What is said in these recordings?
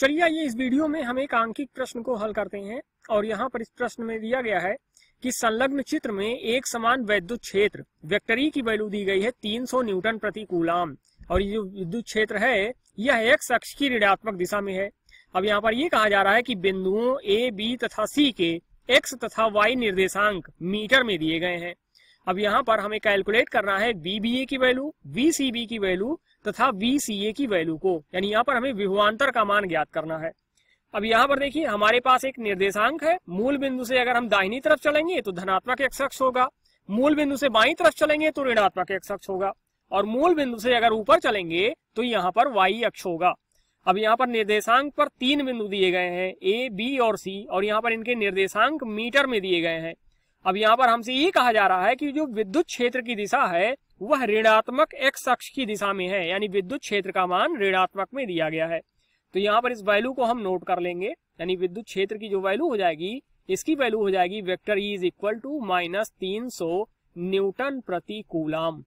चलिए आइए इस वीडियो में हम एक आंकिक प्रश्न को हल करते हैं और यहाँ पर इस प्रश्न में दिया गया है कि संलग्न चित्र में एक समान वैद्युत क्षेत्र वेक्टरी की वैल्यू दी गई है 300 न्यूटन प्रति कूलाम और ये जो विद्युत क्षेत्र है यह एक अक्ष की ऋणात्मक दिशा में है अब यहाँ पर ये कहा जा रहा है कि बिंदुओं ए बी तथा सी के एक्स तथा वाई निर्देशांक मीटर में दिए गए हैं अब यहाँ पर हमें कैलकुलेट करना है बी की वैल्यू बी सी बी की वैल्यू तथा वी सी ए की वैल्यू को यानी यहाँ पर हमें विभवान्तर का मान ज्ञात करना है अब यहाँ पर देखिए हमारे पास एक निर्देशांक है मूल बिंदु से अगर हम दाहिनी तरफ चलेंगे तो धनात्मक एक शख्स होगा मूल बिंदु से बाई तरफ चलेंगे तो ऋणात्मक एक शख्स होगा और मूल बिंदु से अगर ऊपर चलेंगे तो यहाँ पर वाई अक्ष होगा अब यहाँ पर निर्देशांक पर तीन बिंदु दिए गए हैं ए बी और सी और यहाँ पर इनके निर्देशांक मीटर में दिए गए हैं अब यहाँ पर हमसे ये कहा जा रहा है कि जो विद्युत क्षेत्र की दिशा है वह ऋणात्मक एक्स अक्ष की दिशा में है यानी विद्युत क्षेत्र का मान ऋणात्मक में दिया गया है तो यहाँ पर इस वैल्यू को हम नोट कर लेंगे यानी विद्युत क्षेत्र की जो वैल्यू हो जाएगी इसकी वैल्यू हो जाएगी vector E is equal to minus तीन सौ न्यूटन प्रति कूलाम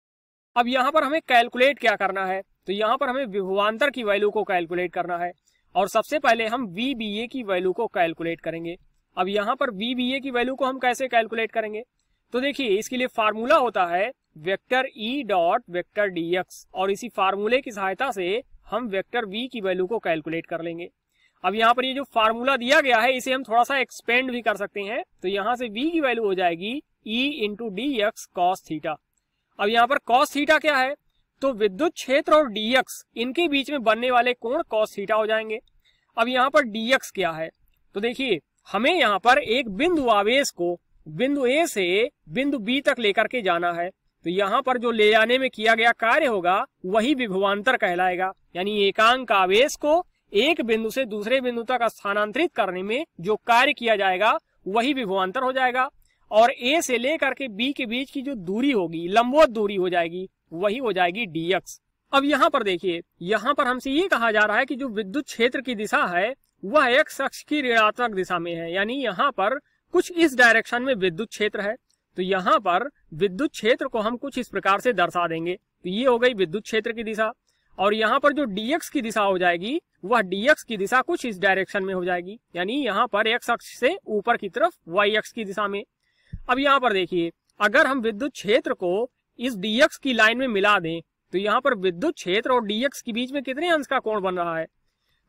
अब यहाँ पर हमें कैलकुलेट क्या करना है तो यहाँ पर हमें विभवान्तर की वैल्यू को कैलकुलेट करना है और सबसे पहले हम वी बी ए की वैल्यू को कैलकुलेट करेंगे अब यहाँ पर वी बी ए की वैल्यू को हम कैसे कैलकुलेट करेंगे तो देखिए इसके लिए फार्मूला होता है vector E e dot vector D X और इसी फार्मूले की सहायता से हम वेक्टर वी की वैल्यू को कैलकुलेट कर लेंगे अब यहाँ पर ये जो फार्मूला दिया गया है इसे हम थोड़ा सा एक्सपेंड भी कर सकते हैं तो यहाँ से वी की वैल्यू हो जाएगी E into D X cos theta अब यहाँ पर कॉस थीटा क्या है तो विद्युत क्षेत्र और डीएक्स इनके बीच में बनने वाले कोण कॉस थीटा हो जाएंगे अब यहाँ पर डीएक्स क्या है तो देखिए हमें यहाँ पर एक बिंदु आवेश को बिंदु ए से बिंदु बी तक लेकर के जाना है तो यहाँ पर जो ले जाने में किया गया कार्य होगा वही विभुवान्तर कहलाएगा यानी एकांक आवेश को एक बिंदु से दूसरे बिंदु तक स्थानांतरित करने में जो कार्य किया जाएगा वही विभुवान्तर हो जाएगा और ए से लेकर के बी के बीच की जो दूरी होगी लंबवत दूरी हो जाएगी वही हो जाएगी डीएक्स अब यहाँ पर देखिए यहाँ पर हमसे ये कहा जा रहा है कि जो विद्युत क्षेत्र की दिशा है वह एक शख्स की ऋणात्मक दिशा में है यानी यहाँ पर कुछ इस डायरेक्शन में विद्युत क्षेत्र है तो यहाँ पर विद्युत क्षेत्र को हम कुछ इस प्रकार से दर्शा देंगे तो ये हो गई विद्युत क्षेत्र की दिशा और यहाँ पर जो डीएक्स की दिशा हो जाएगी वह डीएक्स की दिशा कुछ इस डायरेक्शन में हो जाएगी यानी यहाँ पर एक्स अक्ष से ऊपर की तरफ वाई अक्ष की दिशा में अब यहाँ पर देखिए अगर हम विद्युत क्षेत्र को इस डीएक्स की लाइन में मिला दें तो यहाँ पर विद्युत क्षेत्र और डीएक्स के बीच में कितने अंश का कोण बन रहा है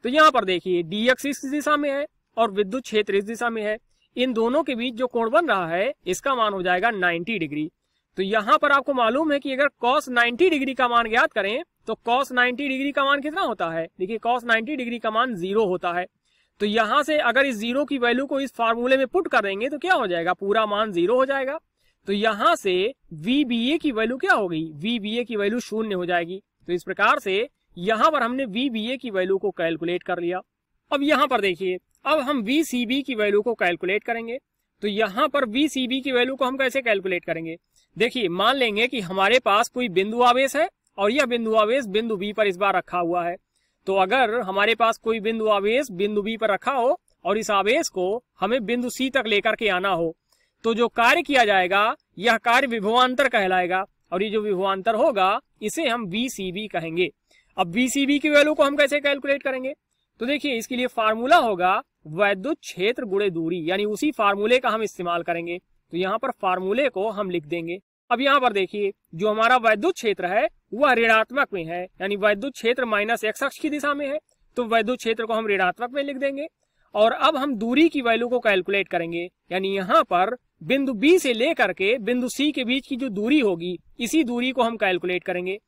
तो यहाँ पर देखिए डीएक्स इस दिशा में है और विद्युत क्षेत्र इस दिशा में है इन दोनों के बीच जो कोण बन रहा है इसका मान हो जाएगा 90 डिग्री तो यहाँ पर आपको मालूम है कि अगर cos 90 डिग्री का मान ज्ञात करें तो cos 90 डिग्री का मान कितना होता है देखिए cos 90 डिग्री का मान जीरो होता है तो यहाँ से अगर इस जीरो की वैल्यू को इस फार्मूले में पुट कर देंगे तो क्या हो जाएगा पूरा मान जीरो हो जाएगा तो यहाँ से वी बी ए की वैल्यू क्या होगी वी बी ए की वैल्यू शून्य हो जाएगी तो इस प्रकार से यहाँ पर हमने वी बी ए की वैल्यू को कैलकुलेट कर लिया अब यहाँ पर देखिए अब हम वी की वैल्यू को कैलकुलेट करेंगे तो यहाँ पर वी की वैल्यू को हम कैसे कैलकुलेट करेंगे देखिए मान लेंगे कि हमारे पास कोई बिंदु आवेश है और यह बिंदु आवेश बिंदु बी पर इस बार रखा हुआ है तो अगर हमारे पास कोई बिंदु आवेश बिंदु बी पर रखा हो और इस आवेश को हमें बिंदु सी तक लेकर के आना हो तो जो कार्य किया जाएगा यह कार्य विभवान्तर कहलाएगा और ये जो विभवान्तर होगा इसे हम वी कहेंगे अब वी की वैल्यू को हम कैसे कैलकुलेट करेंगे तो देखिए इसके लिए फार्मूला होगा वैद्युत क्षेत्र गुड़े दूरी यानी उसी फार्मूले का हम इस्तेमाल करेंगे तो यहाँ पर फार्मूले को हम लिख देंगे अब यहाँ पर देखिए जो हमारा वैद्युत क्षेत्र है वह ऋणात्मक में है यानी वैद्युत क्षेत्र माइनस एक्स अक्ष की दिशा में है तो वैद्युत क्षेत्र को हम ऋणात्मक में लिख देंगे और अब हम दूरी की वैल्यू को कैलकुलेट करेंगे यानी यहाँ पर बिंदु बी से लेकर के बिंदु सी के बीच की जो दूरी होगी इसी दूरी को हम कैलकुलेट करेंगे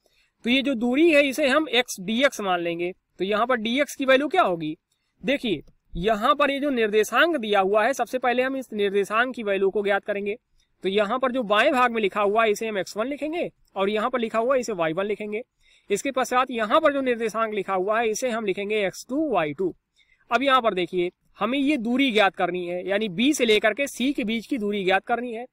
तो ये जो दूरी है इसे हम एक्स डी मान लेंगे तो यहाँ पर डी की वैल्यू क्या होगी देखिए यहाँ पर ये जो निर्देशांक दिया हुआ है सबसे पहले हम इस निर्देशांक की वैल्यू को ज्ञात करेंगे तो यहाँ पर जो बाएं भाग में लिखा हुआ है इसे हम एक्स वन लिखेंगे और यहाँ पर लिखा हुआ है इसे वाई वन लिखेंगे इसके पश्चात यहाँ पर जो निर्देशांक लिखा हुआ है इसे हम लिखेंगे एक्स टू वाई टू अब यहाँ पर देखिए हमें ये दूरी ज्ञात करनी है यानी बी से लेकर के सी के बीच की दूरी ज्ञात करनी है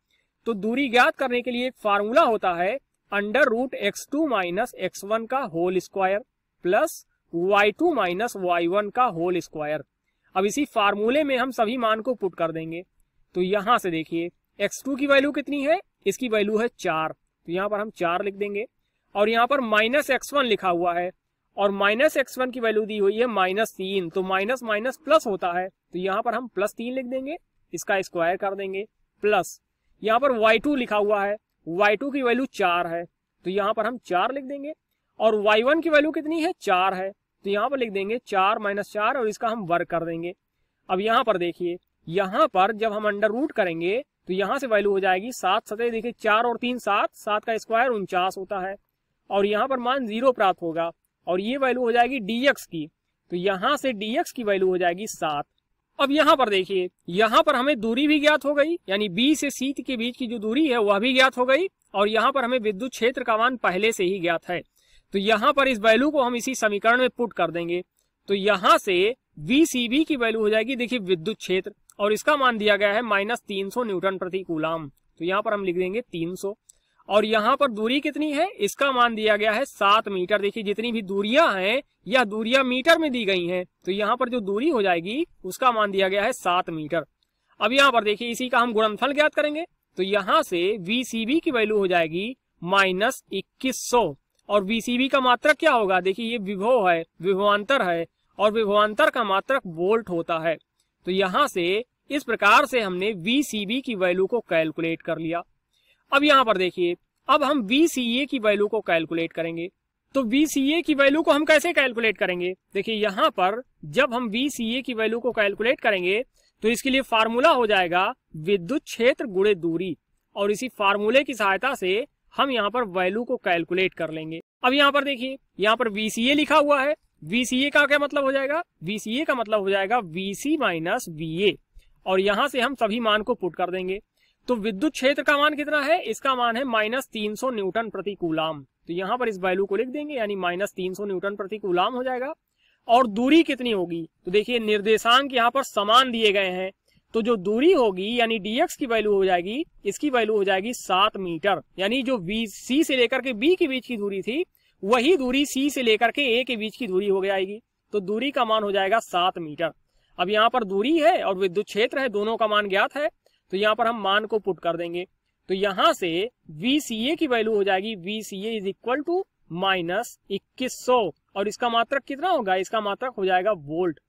तो दूरी ज्ञात करने के लिए एक फार्मूला होता है under root X two minus X one का whole square plus Y two minus Y one का होल स्क्वायर अब इसी फार्मूले में हम सभी मान को पुट कर देंगे तो यहां से देखिए एक्स टू की वैल्यू कितनी है इसकी वैल्यू है चार तो यहाँ पर हम चार लिख देंगे और यहाँ पर माइनस एक्स वन लिखा हुआ है और माइनस एक्स वन की वैल्यू दी हुई है माइनस तीन तो माइनस माइनस प्लस होता है तो यहाँ पर हम प्लस तीन लिख देंगे इसका स्क्वायर कर देंगे प्लस यहाँ पर वाई टू लिखा हुआ है वाई टू की वैल्यू चार है तो यहाँ पर हम चार लिख देंगे और वाई वन की वैल्यू कितनी है चार है तो यहाँ पर लिख देंगे चार माइनस चार और इसका हम वर्ग कर देंगे अब यहाँ पर देखिए यहाँ पर जब हम अंडर रूट करेंगे तो यहाँ से वैल्यू हो जाएगी सात सतह देखिये चार और तीन सात सात का स्क्वायर उनचास होता है और यहाँ पर मान जीरो प्राप्त होगा और ये वैल्यू हो जाएगी डीएक्स की तो यहाँ से डीएक्स की वैल्यू हो जाएगी सात अब यहाँ पर देखिए यहाँ पर हमें दूरी भी ज्ञात हो गई यानी बी से सीत के बीच की जो दूरी है वह भी ज्ञात हो गई और यहाँ पर हमें विद्युत क्षेत्र का मान पहले से ही ज्ञात है तो यहां पर इस वैल्यू को हम इसी समीकरण में पुट कर देंगे तो यहां से वी की वैल्यू हो जाएगी देखिए विद्युत क्षेत्र और इसका मान दिया गया है माइनस तीन न्यूटन प्रति कूलाम तो यहाँ पर हम लिख देंगे सौ और यहाँ पर दूरी कितनी है इसका मान दिया गया है सात मीटर देखिए जितनी भी दूरियां हैं यह दूरियां मीटर में दी गई हैं तो यहाँ पर जो दूरी हो जाएगी उसका मान दिया गया है सात मीटर अब यहाँ पर देखिए इसी का हम गुणनफल ज्ञात करेंगे तो यहाँ से वी की वैल्यू हो जाएगी माइनस इक्कीस सौ और बीसीबी का मात्रक क्या होगा देखिए ये विभव है विभवान्तर है और विभवान्तर का मात्रक वोल्ट होता है तो यहाँ से इस प्रकार से हमने वीसीबी की वैल्यू को कैलकुलेट कर लिया अब यहाँ पर देखिए अब हम वीसीए की वैल्यू को कैलकुलेट करेंगे तो वीसीए की वैल्यू को हम कैसे कैलकुलेट करेंगे देखिए यहाँ पर जब हम वीसीए की वैल्यू को कैलकुलेट करेंगे तो इसके लिए फार्मूला हो जाएगा विद्युत क्षेत्र गुणे दूरी और इसी फार्मूले की सहायता से हम यहाँ पर वैल्यू को कैलकुलेट कर लेंगे अब यहाँ पर देखिए यहाँ पर वी लिखा हुआ है वीसीए का क्या मतलब हो जाएगा वीसीए का मतलब हो जाएगा वी सी माइनस और यहाँ से हम सभी मान को पुट कर देंगे तो विद्युत क्षेत्र का मान कितना है इसका मान है माइनस तीन सौ न्यूटन प्रति तो यहाँ पर इस वैल्यू को लिख देंगे यानी माइनस तीन सौ न्यूटन प्रति हो जाएगा और दूरी कितनी होगी तो देखिए निर्देशांक यहाँ पर समान दिए गए हैं तो जो दूरी होगी यानी dx की वैल्यू हो जाएगी इसकी वैल्यू हो जाएगी सात मीटर यानी जो बी सी से लेकर के बी के बीच की दूरी थी वही दूरी सी से लेकर के ए के बीच की दूरी हो जाएगी तो दूरी का मान हो जाएगा सात मीटर अब यहाँ पर दूरी है और विद्युत क्षेत्र है दोनों का मान ज्ञात है तो यहाँ पर हम मान को पुट कर देंगे तो यहाँ से वी की वैल्यू हो जाएगी V C A is equal to minus इक्कीस और इसका मात्रक कितना होगा इसका मात्रक हो जाएगा वोल्ट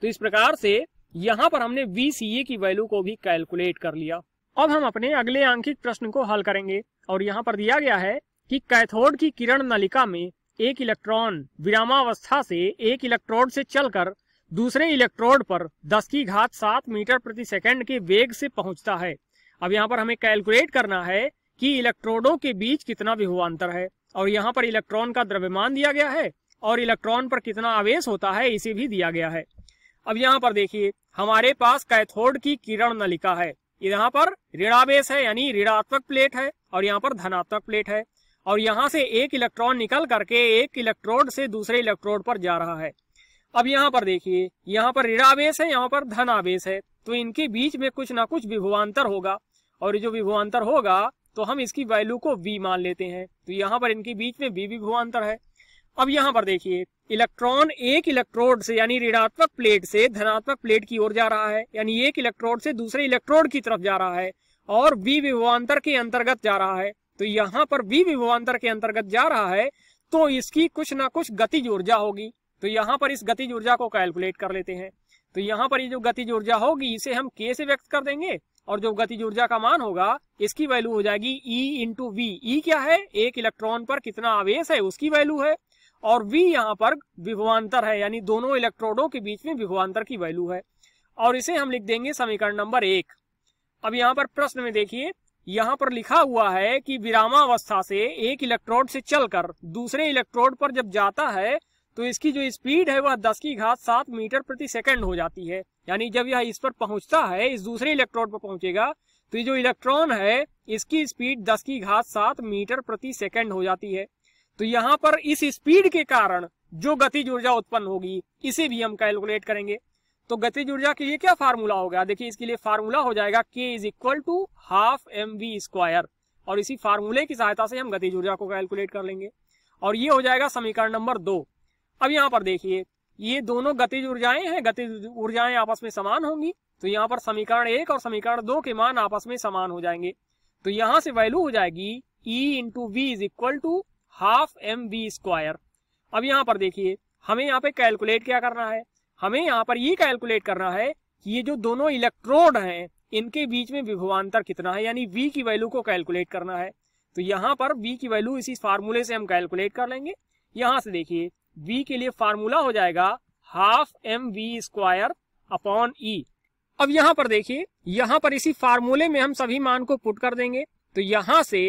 तो इस प्रकार से यहाँ पर हमने वी e की वैल्यू को भी कैलकुलेट कर लिया अब हम अपने अगले अंकित प्रश्न को हल करेंगे और यहाँ पर दिया गया है कि कैथोड की किरण नलिका में एक इलेक्ट्रॉन विरामावस्था से एक इलेक्ट्रोड से चलकर दूसरे इलेक्ट्रोड पर 10 की घात सात मीटर प्रति सेकंड के वेग से पहुंचता है अब यहाँ पर हमें कैलकुलेट करना है कि इलेक्ट्रोडों के बीच कितना विभवान्तर है और यहाँ पर इलेक्ट्रॉन का द्रव्यमान दिया गया है और इलेक्ट्रॉन पर कितना आवेश होता है इसे भी दिया गया है अब यहाँ पर देखिए हमारे पास कैथोड की किरण नलिका है यहाँ पर ऋणावेश है यानी ऋणात्मक प्लेट है और यहाँ पर धनात्मक प्लेट है और यहाँ से एक इलेक्ट्रॉन निकल करके एक इलेक्ट्रोड से दूसरे इलेक्ट्रोड पर जा रहा है अब यहाँ पर देखिए यहाँ पर ऋणावेश है यहाँ पर धनावेश है तो इनके बीच में कुछ ना कुछ विभुवान्तर होगा और जो विभुवान्तर होगा तो हम इसकी वैल्यू को वी मान लेते हैं तो यहाँ पर इनके बीच में वी विभुवान्तर है अब यहां पर देखिए इलेक्ट्रॉन एक इलेक्ट्रोड से यानी ऋणात्मक प्लेट से धनात्मक प्लेट की ओर जा रहा है यानी एक इलेक्ट्रोड से दूसरे इलेक्ट्रोड की तरफ जा रहा है और वी विभवान्तर के अंतर्गत जा रहा है तो यहाँ पर वी विभवान्तर के अंतर्गत जा रहा है तो इसकी कुछ ना कुछ गतिज ऊर्जा होगी तो यहाँ पर इस गतिज ऊर्जा को कैलकुलेट कर लेते हैं तो यहाँ पर ये यह जो गतिज ऊर्जा होगी इसे हम के से व्यक्त कर देंगे और जो गतिज ऊर्जा का मान होगा इसकी वैल्यू हो जाएगी ई इंटू वी ई क्या है एक इलेक्ट्रॉन पर कितना आवेश है उसकी वैल्यू है और वी यहाँ पर विभवान्तर है यानी दोनों इलेक्ट्रोडों के बीच में विभवान्तर की वैल्यू है और इसे हम लिख देंगे समीकरण नंबर एक अब यहाँ पर प्रश्न में देखिए यहाँ पर लिखा हुआ है कि विरामावस्था से एक इलेक्ट्रोड से चलकर दूसरे इलेक्ट्रोड पर जब जाता है तो इसकी जो स्पीड है वह दस की घात सात मीटर प्रति सेकंड हो जाती है यानी जब यह इस पर पहुंचता है इस दूसरे इलेक्ट्रोड पर पहुंचेगा तो ये जो इलेक्ट्रॉन है इसकी स्पीड दस की घात सात मीटर प्रति सेकंड हो जाती है तो यहाँ पर इस स्पीड के कारण जो गतिज ऊर्जा उत्पन्न होगी इसे भी हम कैलकुलेट करेंगे तो गतिज ऊर्जा के लिए क्या फार्मूला होगा देखिए इसके लिए फार्मूला हो जाएगा K is equal to half M V square और इसी फार्मूले की सहायता से हम गतिज ऊर्जा को कैलकुलेट कर लेंगे और ये हो जाएगा समीकरण नंबर दो अब यहाँ पर देखिए ये दोनों गतिज ऊर्जाएं हैं गतिज ऊर्जाएं आपस में समान होंगी तो यहाँ पर समीकरण एक और समीकरण दो के मान आपस में समान हो जाएंगे तो यहाँ से वैल्यू हो जाएगी E into V is equal to half M V square अब यहाँ पर देखिए हमें यहाँ पे कैलकुलेट क्या करना है हमें यहाँ पर ये कैलकुलेट करना है कि ये जो दोनों इलेक्ट्रोड हैं इनके बीच में विभवान्तर कितना है यानी वी की वैल्यू को कैलकुलेट करना है तो यहाँ पर वी की वैल्यू इसी फार्मूले से हम कैलकुलेट कर लेंगे यहाँ से देखिए वी के लिए फार्मूला हो जाएगा half M V square upon E अब यहाँ पर देखिए यहाँ पर इसी फार्मूले में हम सभी मान को पुट कर देंगे तो यहाँ से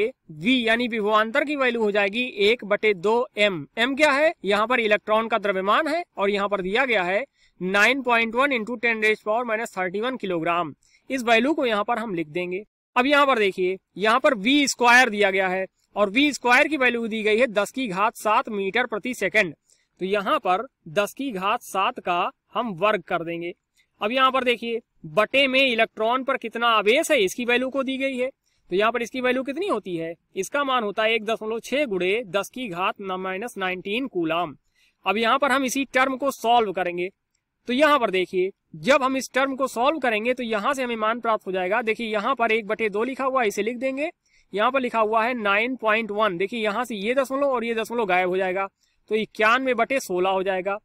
v यानी विभवान्तर की वैल्यू हो जाएगी एक बटे दो एम एम क्या है यहाँ पर इलेक्ट्रॉन का द्रव्यमान है और यहाँ पर दिया गया है 9.1 point one into ten raise power minus thirty kilogram इस वैल्यू को यहाँ पर हम लिख देंगे अब यहाँ पर देखिए यहाँ पर वी स्क्वायर दिया गया है और वी स्क्वायर की वैल्यू दी गई है दस की घात सात मीटर प्रति सेकेंड तो यहाँ पर दस की घात सात का हम वर्ग कर देंगे अब यहाँ पर देखिए बटे में इलेक्ट्रॉन पर कितना आवेश है इसकी वैल्यू को दी गई है तो यहाँ पर इसकी वैल्यू कितनी होती है इसका मान होता है एक दशमलव छह गुड़े दस की घात माइनस नाइनटीन कूलाम अब यहाँ पर हम इसी टर्म को सॉल्व करेंगे तो यहाँ पर देखिए जब हम इस टर्म को सॉल्व करेंगे तो यहाँ से हमें मान प्राप्त हो जाएगा देखिए यहाँ पर एक बटे दो लिखा हुआ है इसे लिख देंगे यहाँ पर लिखा हुआ है नाइन पॉइंट वन देखिए यहाँ से ये दशमलव और ये दशमलव गायब हो जाएगा तो इक्यानवे बटे सोलह हो जाएगा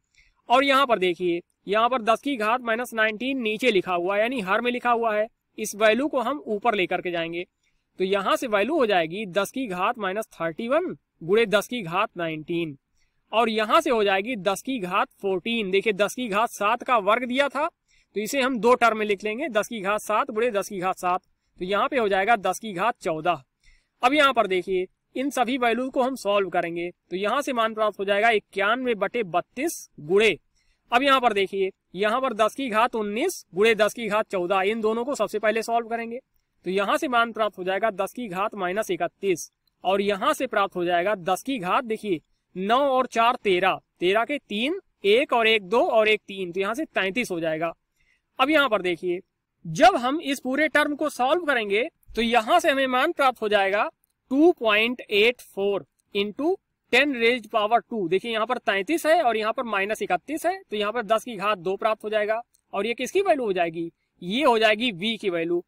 और यहाँ पर देखिए यहाँ पर दस की घात माइनस नाइनटीन नीचे लिखा हुआ है यानी हर में लिखा हुआ है इस वैल्यू को हम ऊपर लेकर के जाएंगे तो यहाँ से वैल्यू हो जाएगी दस की घात माइनस थर्टी वन गुड़े दस की घात नाइनटीन और यहाँ से हो जाएगी दस की घात फोर्टीन देखिए दस की घात सात का वर्ग दिया था तो इसे हम दो टर्म में लिख लेंगे दस की घात सात बुढ़े दस की घात सात तो यहाँ पे हो जाएगा दस की घात चौदह अब यहाँ पर देखिए इन सभी वैल्यू को हम सॉल्व करेंगे तो यहाँ से मान प्राप्त हो जाएगा इक्यानवे बटे बत्तीस गुड़े अब यहाँ पर देखिए यहाँ पर दस की घात उन्नीस गुड़े दस की घात चौदह इन दोनों को सबसे पहले सॉल्व करेंगे तो यहाँ से मान प्राप्त हो जाएगा दस की घात माइनस इकतीस और यहाँ से प्राप्त हो जाएगा दस की घात देखिए नौ और चार तेरह तेरह के तीन एक और एक दो और एक तीन तो यहाँ से तैतीस हो जाएगा अब यहाँ पर देखिए जब हम इस पूरे टर्म को सॉल्व करेंगे तो यहाँ से हमें मान प्राप्त हो जाएगा two point eight four into ten raise power two देखिए यहाँ पर तैतीस है और यहाँ पर माइनस इकतीस है तो यहाँ पर दस की घात दो प्राप्त हो जाएगा और ये किसकी वैल्यू हो जाएगी ये हो जाएगी वी की वैल्यू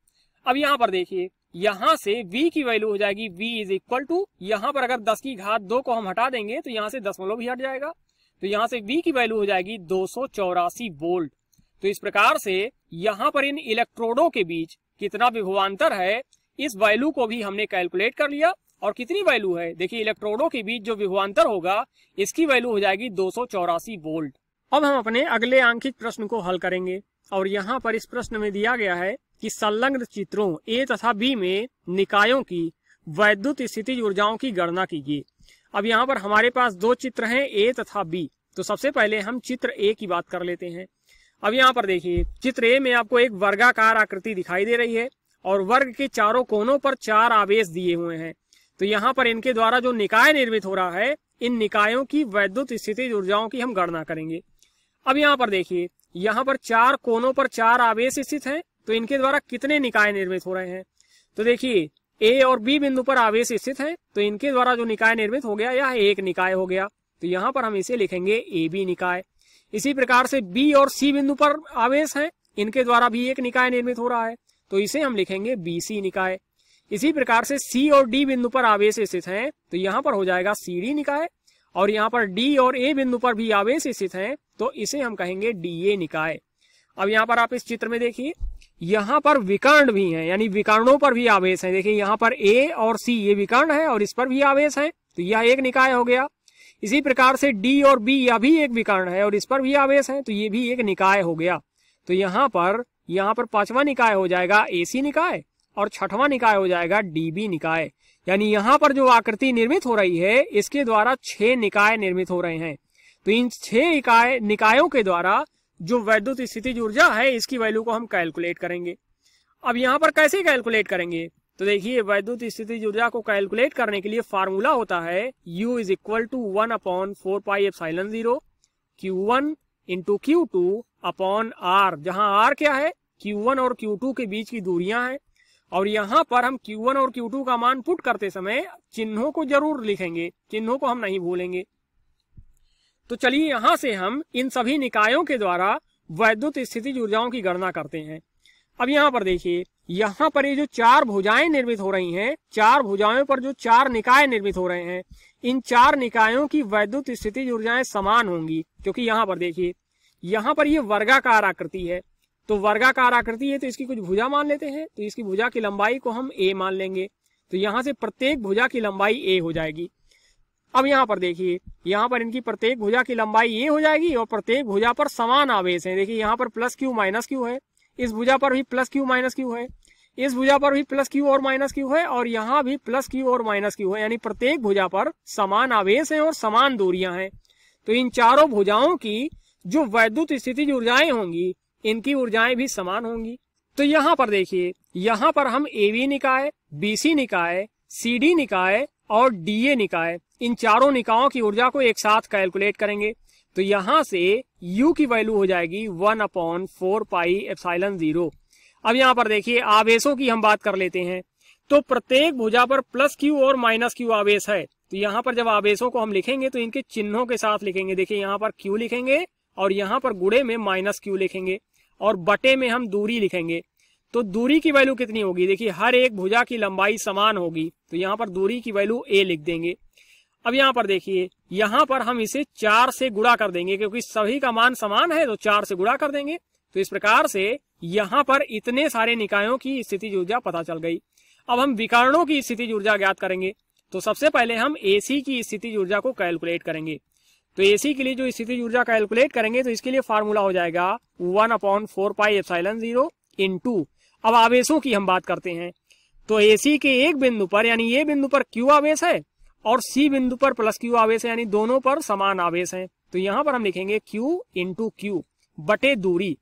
अब यहाँ पर देखिए यहाँ से v की वैल्यू हो जाएगी v इज इक्वल टू यहाँ पर अगर दस की घात दो को हम हटा देंगे तो यहाँ से दसमलव भी हट जाएगा तो यहाँ से v की वैल्यू हो जाएगी दो वोल्ट तो इस प्रकार से यहाँ पर इन इलेक्ट्रोडों के बीच कितना विभवान्तर है इस वैल्यू को भी हमने कैलकुलेट कर लिया और कितनी वैल्यू है देखिए इलेक्ट्रोडों के बीच जो विभवान्तर होगा इसकी वैल्यू हो जाएगी दो वोल्ट अब हम अपने अगले आंकिक प्रश्न को हल करेंगे और यहाँ पर इस प्रश्न में दिया गया है कि संलग्न चित्रों ए तथा बी में निकायों की वैद्युत स्थिति ऊर्जाओं की गणना कीजिए अब यहाँ पर हमारे पास दो चित्र हैं ए तथा बी तो सबसे पहले हम चित्र ए की बात कर लेते हैं अब यहाँ पर देखिए चित्र ए में आपको एक वर्गाकार आकृति दिखाई दे रही है और वर्ग के चारों कोनों पर चार आवेश दिए हुए हैं तो यहाँ पर इनके द्वारा जो निकाय निर्मित हो रहा है इन निकायों की वैद्युत स्थिति ऊर्जाओं की हम गणना करेंगे अब यहाँ पर देखिए यहाँ पर चार कोनों पर चार आवेश स्थित हैं तो इनके द्वारा कितने निकाय निर्मित हो रहे हैं तो देखिए ए और बी बिंदु पर आवेश स्थित है तो इनके द्वारा जो निकाय निर्मित हो गया यह एक निकाय हो गया तो यहाँ पर हम इसे लिखेंगे ए बी निकाय इसी प्रकार से बी और सी बिंदु पर आवेश है इनके द्वारा भी एक निकाय निर्मित हो रहा है तो इसे हम लिखेंगे बी सी निकाय इसी प्रकार से सी और डी बिंदु पर आवेश स्थित है तो यहाँ पर हो जाएगा सी डी निकाय और यहाँ पर डी और ए बिंदु पर भी आवेश स्थित है तो इसे हम कहेंगे डी ए निकाय अब यहाँ पर आप इस चित्र में देखिए यहाँ पर विकर्ण भी हैं यानी विकर्णों पर भी आवेश है देखिए यहाँ पर ए और सी ये विकर्ण है और इस पर भी आवेश है तो यह एक निकाय हो गया इसी प्रकार से डी और बी यह भी एक विकर्ण है और इस पर भी आवेश है तो ये भी एक निकाय हो गया तो यहाँ पर यहाँ पर पांचवा निकाय हो जाएगा सी निकाय और छठवां निकाय हो जाएगा डीबी निकाय यानी यहाँ पर जो आकृति निर्मित हो रही है इसके द्वारा छह निकाय निर्मित हो रहे हैं तो इन छह निकाय निकायों के द्वारा जो वैद्युत स्थिति ऊर्जा है इसकी वैल्यू को हम कैलकुलेट करेंगे अब यहाँ पर कैसे कैलकुलेट करेंगे तो देखिए वैद्युत स्थिति ऊर्जा को कैलकुलेट करने के लिए फार्मूला होता है U is equal to one upon four pi epsilon zero Q one into Q two upon R जहां आर क्या है वन और टू के बीच की दूरियां हैं और यहाँ पर हम क्यू वन और क्यू टू का मान पुट करते समय चिन्हों को जरूर लिखेंगे चिन्हों को हम नहीं भूलेंगे तो चलिए यहाँ से हम इन सभी निकायों के द्वारा वैद्युत स्थिति ऊर्जाओं की गणना करते हैं अब यहाँ पर देखिए यहाँ पर ये जो चार भुजाएं निर्मित हो रही हैं चार भुजाओं पर जो चार निकाय निर्मित हो रहे हैं इन चार निकायों की वैद्युत स्थिति ऊर्जाएं समान होंगी क्योंकि यहाँ पर देखिए यहाँ पर ये वर्गाकार आकृति है तो वर्गाकार आकृति है तो इसकी कुछ भुजा मान लेते हैं तो इसकी भुजा की लंबाई को हम ए मान लेंगे तो यहाँ से प्रत्येक भुजा की लंबाई ए हो जाएगी अब यहाँ पर देखिए यहाँ पर इनकी प्रत्येक भुजा की लंबाई ये हो जाएगी और प्रत्येक भुजा पर समान आवेश है देखिए यहाँ पर प्लस क्यू माइनस क्यू है इस भुजा पर भी प्लस क्यू माइनस क्यू है इस भुजा पर भी प्लस क्यू और माइनस क्यू है और यहाँ भी प्लस क्यू और माइनस क्यू है यानी प्रत्येक भुजा पर समान आवेश है और समान दूरिया है तो इन चारों भुजाओं की जो वैद्युत स्थिति ऊर्जाएं होंगी इनकी ऊर्जाएं भी समान होंगी तो यहाँ पर देखिए यहाँ पर हम एवी निकाय बीसी निकाय सीडी निकाय और डीए निकाय इन चारों निकायों की ऊर्जा को एक साथ कैलकुलेट करेंगे तो यहां से U की वैल्यू हो जाएगी one upon four pi epsilon zero अब यहां पर देखिए आवेशों की हम बात कर लेते हैं तो प्रत्येक भुजा पर प्लस क्यू और माइनस क्यू आवेश है तो यहां पर जब आवेशों को हम लिखेंगे तो इनके चिन्हों के साथ लिखेंगे देखिए यहां पर क्यू लिखेंगे और यहां पर गुड़े में माइनस क्यू लिखेंगे और बटे में हम दूरी लिखेंगे तो दूरी की वैल्यू कितनी होगी देखिए हर एक भुजा की लंबाई समान होगी तो यहाँ पर दूरी की वैल्यू ए लिख देंगे अब यहाँ पर देखिए यहाँ पर हम इसे चार से गुड़ा कर देंगे क्योंकि सभी का मान समान है तो चार से गुड़ा कर देंगे तो इस प्रकार से यहाँ पर इतने सारे निकायों की स्थिति ऊर्जा पता चल गई अब हम विकारणों की स्थिति ऊर्जा ज्ञात करेंगे तो सबसे पहले हम एसी की स्थिति ऊर्जा को कैलकुलेट करेंगे तो एसी के लिए जो स्थिति ऊर्जा कैलकुलेट करेंगे तो इसके लिए फार्मूला हो जाएगा one upon four pi F zero into अब आवेशों की हम बात करते हैं तो एसी के एक बिंदु पर यानी ये बिंदु पर क्यू आवेश है और सी बिंदु पर प्लस क्यू आवेश है यानी दोनों पर समान आवेश है तो यहाँ पर हम लिखेंगे क्यू इंटू क्यू बटे दूरी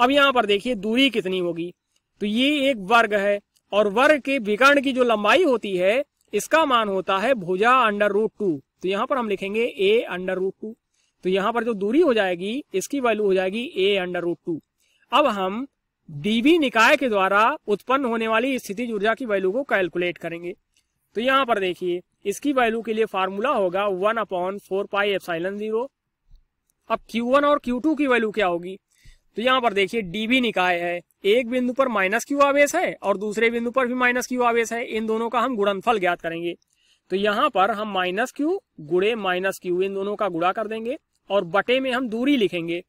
अब यहाँ पर देखिए दूरी कितनी होगी तो ये एक वर्ग है और वर्ग के विकर्ण की जो लंबाई होती है इसका मान होता है भुजा अंडर रूट टू तो यहाँ पर हम लिखेंगे ए अंडर रूट टू तो यहाँ पर जो दूरी हो जाएगी इसकी वैल्यू हो जाएगी ए अंडर रूट टू अब हम डीबी निकाय के द्वारा उत्पन्न होने वाली स्थिति ऊर्जा की वैल्यू को कैलकुलेट करेंगे तो यहाँ पर देखिए इसकी वैल्यू के लिए फार्मूला होगा one upon four pi epsilon zero अब वन और टू की वैल्यू क्या होगी तो यहाँ पर देखिए डीबी निकाय है एक बिंदु पर माइनस क्यू आवेश है और दूसरे बिंदु पर भी माइनस क्यू आवेश है इन दोनों का हम गुणनफल ज्ञात करेंगे तो यहाँ पर हम माइनस क्यू गुड़े माइनस क्यू इन दोनों का गुड़ा कर देंगे और बटे में हम दूरी लिखेंगे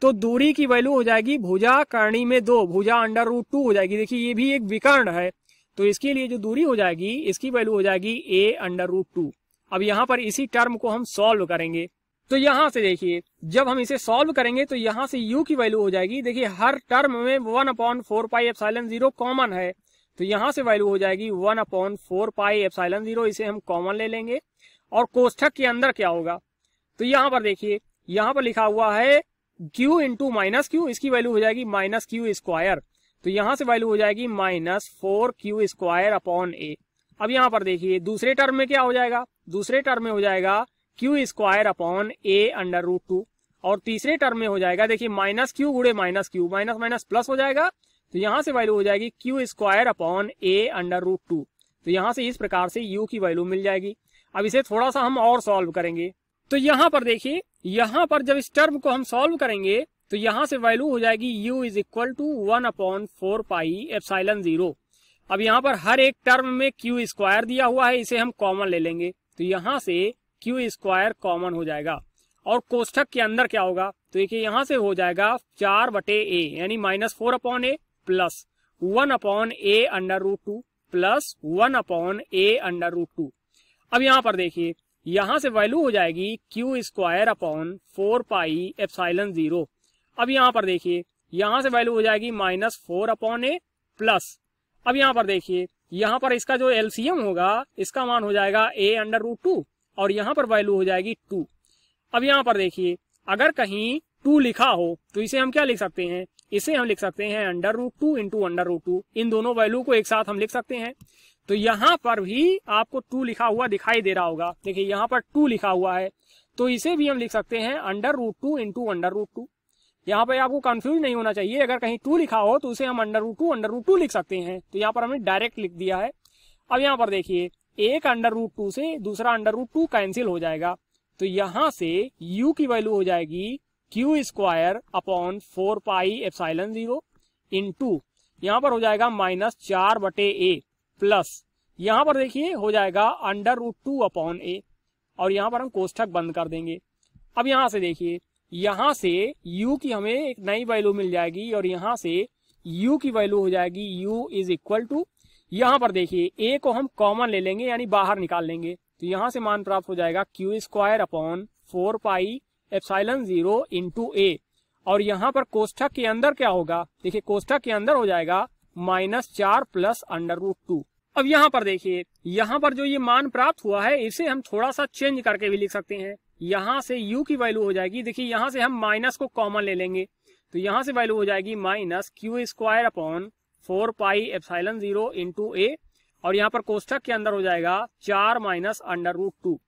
तो दूरी की वैल्यू हो जाएगी भुजा करणी में दो भुजा अंडर रूट टू हो जाएगी देखिए ये भी एक विकर्ण है तो इसके लिए जो दूरी हो जाएगी इसकी वैल्यू हो जाएगी ए अंडर रूट टू अब यहाँ पर इसी टर्म को हम सॉल्व करेंगे तो यहाँ से देखिए जब हम इसे सॉल्व करेंगे तो यहाँ से यू की वैल्यू हो जाएगी देखिए हर टर्म में one upon four pi epsilon zero common है तो यहाँ से वैल्यू हो जाएगी one upon four pi epsilon zero इसे हम कॉमन ले लेंगे और कोष्ठक के अंदर क्या होगा तो यहाँ पर देखिए यहाँ पर लिखा हुआ है q इंटू माइनस क्यू इसकी वैल्यू हो जाएगी माइनस क्यू स्क्वायर तो यहां से वैल्यू हो जाएगी minus four Q square upon A अब यहां पर देखिए दूसरे टर्म में क्या हो जाएगा दूसरे टर्म में हो जाएगा Q square upon A under root two और तीसरे टर्म में हो जाएगा देखिए माइनस क्यू गुड़े minus Q minus minus plus हो जाएगा तो यहां से वैल्यू हो जाएगी Q square upon A under root two तो यहां से इस प्रकार से यू की वैल्यू मिल जाएगी अब इसे थोड़ा सा हम और सॉल्व करेंगे तो यहां पर देखिए यहाँ पर जब इस टर्म को हम सॉल्व करेंगे तो यहाँ से वैल्यू हो जाएगी u is equal to one upon four pi epsilon zero अब यहाँ पर हर एक टर्म में q स्क्वायर दिया हुआ है इसे हम कॉमन ले लेंगे तो यहाँ से q स्क्वायर कॉमन हो जाएगा और कोष्ठक के अंदर क्या होगा तो देखिये यहाँ से हो जाएगा चार बटे ए यानी minus four upon A plus one upon A under root two plus one upon A under root two अब यहाँ पर देखिए यहाँ से वैल्यू हो जाएगी Q square upon four pi epsilon zero अब यहाँ पर देखिए यहाँ से वैल्यू हो जाएगी minus four upon A plus अब यहाँ पर देखिए यहाँ पर इसका जो एलसीएम होगा इसका मान हो जाएगा ए अंडर रूट टू और यहाँ पर वैल्यू हो जाएगी टू अब यहाँ पर देखिए अगर कहीं टू लिखा हो तो इसे हम क्या लिख सकते हैं इसे हम लिख सकते हैं under root two into under root two इन दोनों वैल्यू को एक साथ हम लिख सकते हैं तो यहाँ पर भी आपको टू लिखा हुआ दिखाई दे रहा होगा देखिए यहाँ पर टू लिखा हुआ है तो इसे भी हम लिख सकते हैं under root two into under root two यहाँ पर आपको कंफ्यूज नहीं होना चाहिए अगर कहीं टू लिखा हो तो उसे हम under root two under root two लिख सकते हैं तो यहाँ पर हमने डायरेक्ट लिख दिया है अब यहाँ पर देखिए एक अंडर रूट टू से दूसरा अंडर रूट टू कैंसिल हो जाएगा तो यहाँ से u की वैल्यू हो जाएगी Q square upon four pi epsilon zero into यहाँ पर हो जाएगा माइनस चार बटे ए प्लस यहां पर देखिए हो जाएगा under root two upon A और यहां पर हम कोष्ठक बंद कर देंगे अब यहां से देखिए यहां से u की हमें एक नई वैल्यू मिल जाएगी और यहां से u की वैल्यू हो जाएगी u इज इक्वल टू यहां पर देखिए a को हम कॉमन ले लेंगे यानी बाहर निकाल लेंगे तो यहां से मान प्राप्त हो जाएगा Q square upon four pi epsilon zero into A और यहां पर कोष्ठक के अंदर क्या होगा देखिए कोष्ठक के अंदर हो जाएगा माइनस चार प्लस अंडर रूट टू अब यहाँ पर देखिए यहाँ पर जो ये मान प्राप्त हुआ है इसे हम थोड़ा सा चेंज करके भी लिख सकते हैं यहाँ से u की वैल्यू हो जाएगी देखिए यहाँ से हम माइनस को कॉमन ले लेंगे तो यहाँ से वैल्यू हो जाएगी minus Q square upon four pi epsilon zero into A और यहाँ पर कोष्ठक के अंदर हो जाएगा चार माइनस अंडर रूट टू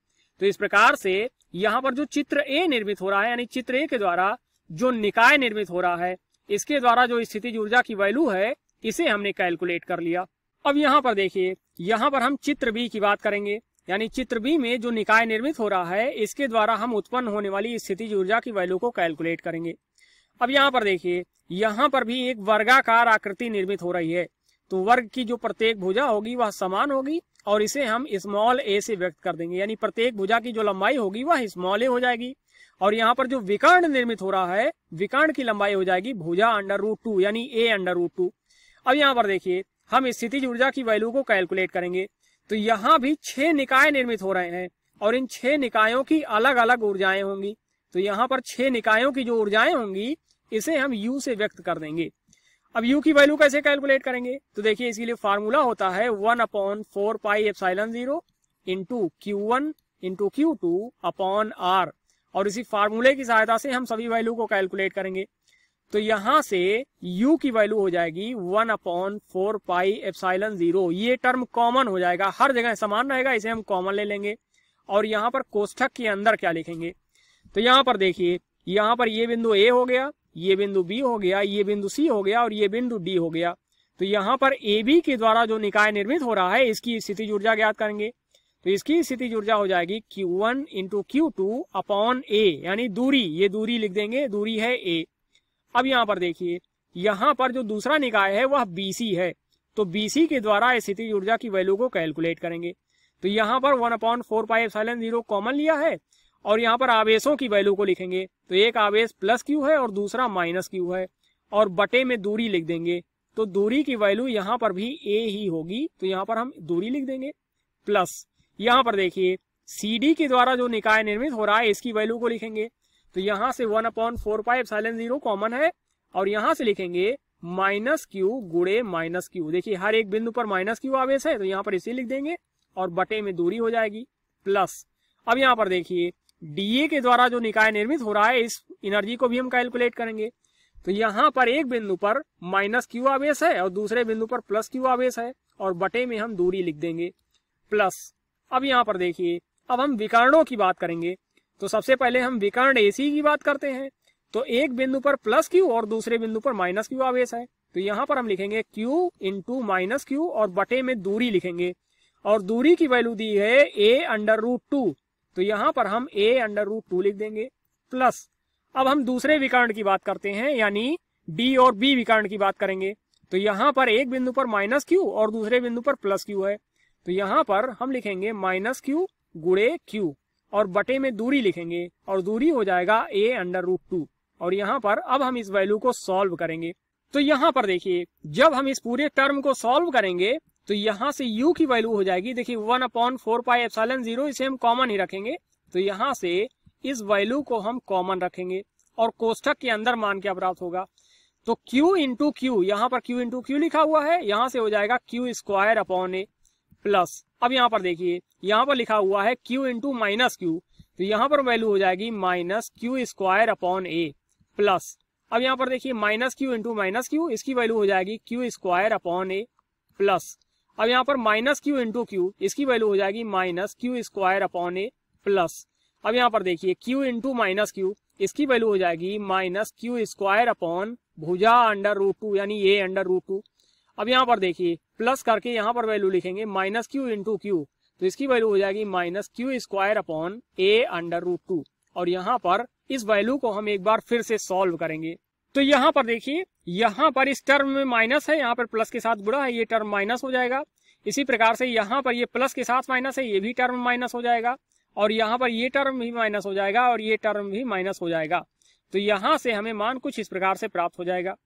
तो इस प्रकार से यहाँ पर जो चित्र ए निर्मित हो रहा है यानी चित्र ए के द्वारा जो निकाय निर्मित हो रहा है इसके द्वारा जो स्थिति ऊर्जा की वैल्यू है इसे हमने कैलकुलेट कर लिया अब यहाँ पर देखिए यहाँ पर हम चित्र बी की बात करेंगे यानी चित्र बी में जो निकाय निर्मित हो रहा है इसके द्वारा हम उत्पन्न होने वाली स्थिति ऊर्जा की वैल्यू को कैलकुलेट करेंगे अब यहाँ पर देखिए यहाँ पर भी एक वर्गाकार आकृति निर्मित हो रही है तो वर्ग की जो प्रत्येक भुजा होगी वह समान होगी और इसे हम स्मॉल ए से व्यक्त कर देंगे यानी प्रत्येक भुजा की जो लंबाई होगी वह स्मॉल ए हो जाएगी और यहाँ पर जो विकर्ण निर्मित हो रहा है विकर्ण की लंबाई हो जाएगी भुजा अंडर रूट टू यानी ए अंडर रूट टू अब यहाँ पर देखिए हम स्थितिज ऊर्जा की वैल्यू को कैलकुलेट करेंगे तो यहाँ भी छह निकाय निर्मित हो रहे हैं और इन छह निकायों की अलग अलग ऊर्जाएं होंगी तो यहाँ पर छह निकायों की जो ऊर्जाएं होंगी इसे हम यू से व्यक्त कर देंगे अब यू की वैल्यू कैसे कैलकुलेट करेंगे तो देखिए इसके लिए फार्मूला होता है one upon four pi epsilon zero into Q one into Q two upon R और इसी फार्मूले की सहायता से हम सभी वैल्यू को कैलकुलेट करेंगे तो यहां से u की वैल्यू हो जाएगी one upon four pi epsilon zero ये टर्म कॉमन हो जाएगा हर जगह समान रहेगा इसे हम कॉमन ले लेंगे और यहाँ पर कोष्ठक के अंदर क्या लिखेंगे तो यहाँ पर देखिए यहाँ पर ये बिंदु ए हो गया ये बिंदु बी हो गया ये बिंदु सी हो गया और ये बिंदु डी हो गया तो यहाँ पर ए बी के द्वारा जो निकाय निर्मित हो रहा है इसकी स्थिति ऊर्जा ज्ञात करेंगे तो इसकी स्थिति ऊर्जा हो जाएगी Q one into Q two upon A यानी दूरी ये दूरी लिख देंगे दूरी है ए अब यहाँ पर देखिए यहाँ पर जो दूसरा निकाय है वह बीसी है तो बीसी के द्वारा स्थिति ऊर्जा की वैल्यू को कैलकुलेट करेंगे तो यहाँ पर one upon four five seven zero common लिया है और यहाँ पर आवेशों की वैल्यू को लिखेंगे तो एक आवेश प्लस क्यू है और दूसरा माइनस क्यू है और बटे में दूरी लिख देंगे तो दूरी की वैल्यू यहाँ पर भी ए ही होगी तो यहाँ पर हम दूरी लिख देंगे प्लस यहाँ पर देखिए सी के द्वारा जो निकाय निर्मित हो रहा है इसकी वैल्यू को लिखेंगे तो यहां से one upon four five epsilon zero common है और यहां से लिखेंगे माइनस क्यू गुड़े माइनस क्यू देखिए हर एक बिंदु पर माइनस क्यू आवेश है तो यहाँ पर इसे लिख देंगे और बटे में दूरी हो जाएगी प्लस अब यहाँ पर देखिए डीए के द्वारा जो निकाय निर्मित हो रहा है इस एनर्जी को भी हम कैलकुलेट करेंगे तो यहाँ पर एक बिंदु पर माइनस क्यू आवेश है और दूसरे बिंदु पर प्लस क्यू आवेश है और बटे में हम दूरी लिख देंगे प्लस अब यहाँ पर देखिए अब हम विकर्णों की बात करेंगे तो सबसे पहले हम विकर्ण एसी की बात करते हैं तो एक बिंदु पर प्लस क्यू और दूसरे बिंदु पर माइनस क्यू आवेश है तो यहाँ पर हम लिखेंगे क्यू इंटू माइनस क्यू और बटे में दूरी लिखेंगे और दूरी की वैल्यू दी है ए अंडर रूट टू तो यहाँ पर हम ए अंडर रूट टू लिख देंगे प्लस अब हम दूसरे विकर्ण की बात करते हैं यानी डी और बी विकर्ण की बात करेंगे तो यहाँ पर एक बिंदु पर माइनस क्यू और दूसरे बिंदु पर प्लस क्यू है तो यहाँ पर हम लिखेंगे माइनस क्यू गुड़े क्यू और बटे में दूरी लिखेंगे और दूरी हो जाएगा ए अंडर रूट टू और यहाँ पर अब हम इस वैल्यू को सॉल्व करेंगे तो यहाँ पर देखिए जब हम इस पूरे टर्म को सॉल्व करेंगे तो यहाँ से u की वैल्यू हो जाएगी देखिए one upon four pi epsilon zero इसे हम कॉमन ही रखेंगे तो यहाँ से इस वैल्यू को हम कॉमन रखेंगे और कोष्ठक के अंदर मान क्या प्राप्त होगा तो q इंटू क्यू यहाँ पर q इंटू क्यू लिखा हुआ है यहाँ से हो जाएगा q square upon A plus अब यहाँ पर देखिए यहाँ पर लिखा हुआ है क्यू इंटू माइनस क्यू तो यहाँ पर वैल्यू हो जाएगी minus Q square upon A plus अब यहाँ पर देखिए minus Q into minus Q इसकी वैल्यू हो जाएगी Q square upon A plus अब यहाँ पर माइनस क्यू इंटू क्यू इसकी वैल्यू हो जाएगी minus Q square upon A plus अब यहाँ पर देखिए क्यू इंटू माइनस क्यू इसकी वैल्यू हो जाएगी माइनस क्यू स्क्वायर अपॉन भुजा अंडर रूट टू यानी ए अंडर रूट टू अब यहाँ पर देखिए प्लस करके यहाँ पर वैल्यू लिखेंगे माइनस क्यू इंटू क्यू तो इसकी वैल्यू हो जाएगी minus Q square upon A under root two और यहाँ पर इस वैल्यू को हम एक बार फिर से सॉल्व करेंगे तो यहाँ पर देखिए यहाँ पर इस टर्म में माइनस है यहाँ पर प्लस के साथ बुरा है ये टर्म माइनस हो जाएगा इसी प्रकार से यहाँ पर ये प्लस के साथ माइनस है ये भी टर्म माइनस हो जाएगा और यहाँ पर ये टर्म भी माइनस हो जाएगा और ये टर्म भी माइनस हो जाएगा तो यहाँ से हमें मान कुछ इस प्रकार से प्राप्त हो जाएगा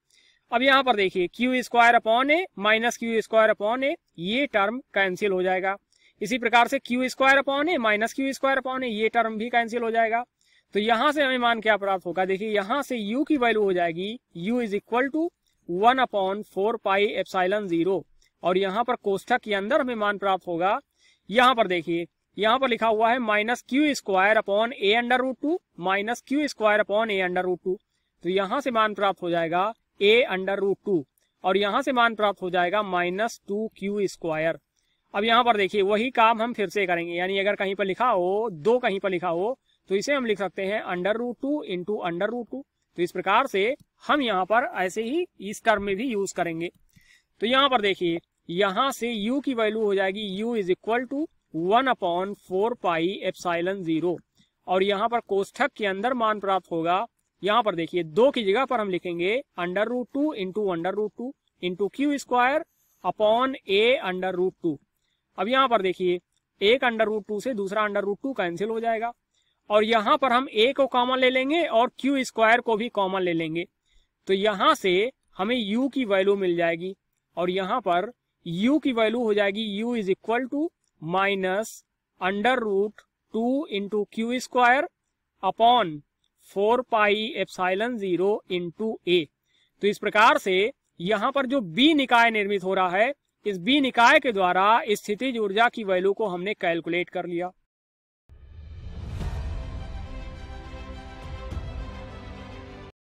अब यहाँ पर देखिए Q square upon A minus Q square upon A ये टर्म कैंसिल हो जाएगा इसी प्रकार से Q square upon A minus Q square upon A ये टर्म भी कैंसिल हो जाएगा तो यहां से हमें मान क्या प्राप्त होगा देखिए यहां से u की वैल्यू हो जाएगी u is equal to one upon four pi epsilon zero और यहाँ पर कोष्ठक के अंदर हमें मान प्राप्त होगा यहाँ पर देखिए यहाँ पर लिखा हुआ है minus Q square upon A under root two minus Q square upon A under root two तो यहाँ से मान प्राप्त हो जाएगा ए अंडर रूट टू और यहां से मान प्राप्त हो जाएगा माइनस टू क्यू स्क्वायर अब यहाँ पर देखिए वही काम हम फिर से करेंगे यानी अगर कहीं पर लिखा हो दो कहीं पर लिखा हो तो इसे हम लिख सकते हैं under root two into under root two तो इस प्रकार से हम यहाँ पर ऐसे ही इस टर्म में भी यूज करेंगे तो यहाँ पर देखिए यहाँ से u की वैल्यू हो जाएगी u is equal to one upon four pi epsilon zero और यहाँ पर कोष्ठक के अंदर मान प्राप्त होगा यहां पर देखिए दो की जगह पर हम लिखेंगे under root two into under root two into Q square upon A under root two अब यहाँ पर देखिए एक अंडर रूट टू से दूसरा अंडर रूट टू कैंसिल हो जाएगा और यहाँ पर हम ए को कॉमन ले लेंगे और क्यू स्क्वायर को भी कॉमन ले लेंगे तो यहां से हमें यू की वैल्यू मिल जाएगी और यहाँ पर यू की वैल्यू हो जाएगी U is equal to minus under root two into Q square upon four pi epsilon zero into A तो इस प्रकार से यहाँ पर जो बी निकाय निर्मित हो रहा है इस बी निकाय के द्वारा स्थितिज ऊर्जा की वैल्यू को हमने कैलकुलेट कर लिया